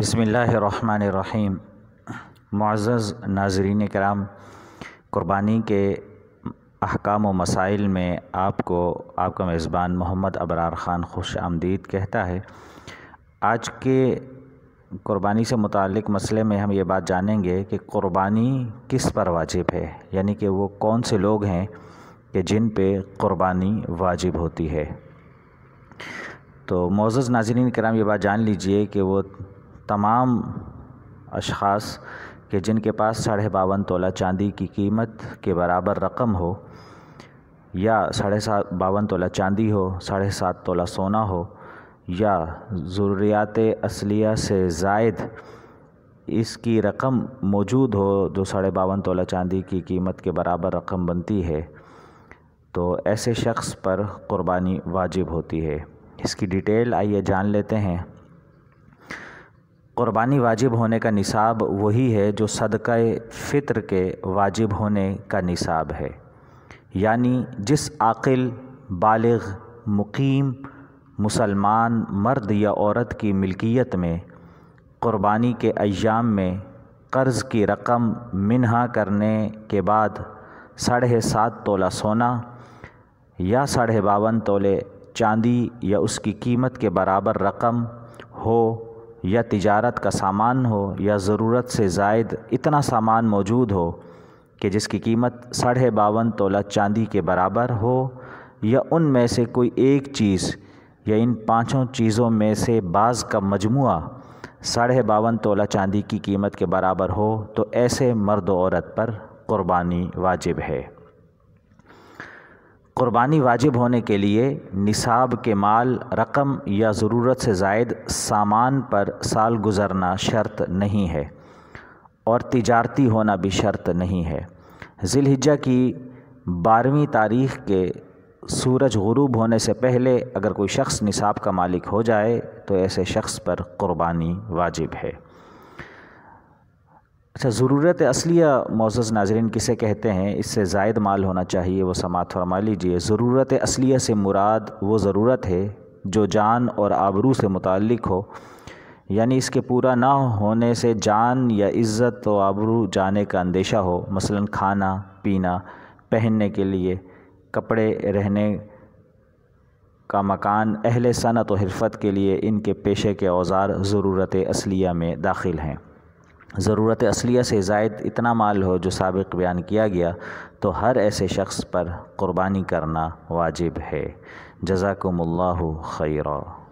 बसमीम मुआज़ नाजरीन कराम क़ुरबानी के अहकाम व मसाइल में आपको आपका मेज़बान मोहम्मद अबरार ख़ान खुश आमदीद कहता है आज के क़ुरबानी से मुतक़ मसले में हम ये बात जानेंगे कि क़ुरबानी किस पर वाजिब है यानी कि वो कौन से लोग हैं कि जिन पे क़ुरबानी वाजिब होती है तो मोज़ नाजरीन कराम ये बात जान लीजिए कि वो तमाम अशास के जिनके पास साढ़े बावन तोला चांदी की कीमत के बराबर रकम हो या साढ़े सात बावन तोला चांदी हो साढ़े सात तोला सोना हो या ज़रूरियात असलिया से जायद इसकी रकम मौजूद हो जो साढ़े बावन तोला चांदी की कीमत के बराबर रकम बनती है तो ऐसे शख्स पर क़ुरबानी वाजिब होती है इसकी डिटेल आइए जान लेते हैं कुर्बानी वाजिब होने का निसाब वही है जो सदक़ फ़ितर के वाजिब होने का निसाब है यानी जिस आकिल बालग मुकीम मुसलमान मर्द या औरत की मिल्कियत में क़ुरबानी के अयाम में कर्ज़ की रकम मिनहा करने के बाद साढ़े सात तोला सोना या साढ़े बावन तोले चांदी या उसकी कीमत के बराबर रकम हो या तिजारत का सामान हो या ज़रूरत से जायद इतना सामान मौजूद हो कि जिसकी कीमत साढ़े बावन तोला चांदी के बराबर हो या उनमें से कोई एक चीज़ या इन पांचों चीज़ों में से बाज़ का मजमू साढ़े बावन तोला चांदी की कीमत के बराबर हो तो ऐसे मर्द औरत पर क़ुरबानी वाजिब है कुर्बानी वाजिब होने के लिए निसाब के माल रकम या ज़रूरत से जायद सामान पर साल गुज़रना शर्त नहीं है और तिजारती होना भी शर्त नहीं है ज़िलहिजा की बारहवीं तारीख़ के सूरज गरूब होने से पहले अगर कोई शख्स निसाब का मालिक हो जाए तो ऐसे शख्स पर क़ुरबानी वाजिब है अच्छा ज़रूरत असलिया मोज़ नाजरन किसे कहते हैं इससे जायद माल होना चाहिए वह समात फरमा लीजिए ज़रूरत असलिया से मुराद वो ज़रूरत है जो जान और आबरू से मुतक़ हो यानी इसके पूरा ना होने से जान या इज़्ज़त व आबरू जाने का अंदेशा हो मसलन खाना पीना पहनने के लिए कपड़े रहने का मकान अहल सनत व हरफत के लिए इनके पेशे के औज़ार ज़रूरत असलिया में दाखिल हैं ज़रूरत असलिया से जायद इतना माल हो जो सबक बयान किया गया तो हर ऐसे शख्स पर क़ुरबानी करना वाजिब है जजाकम्ला खैरा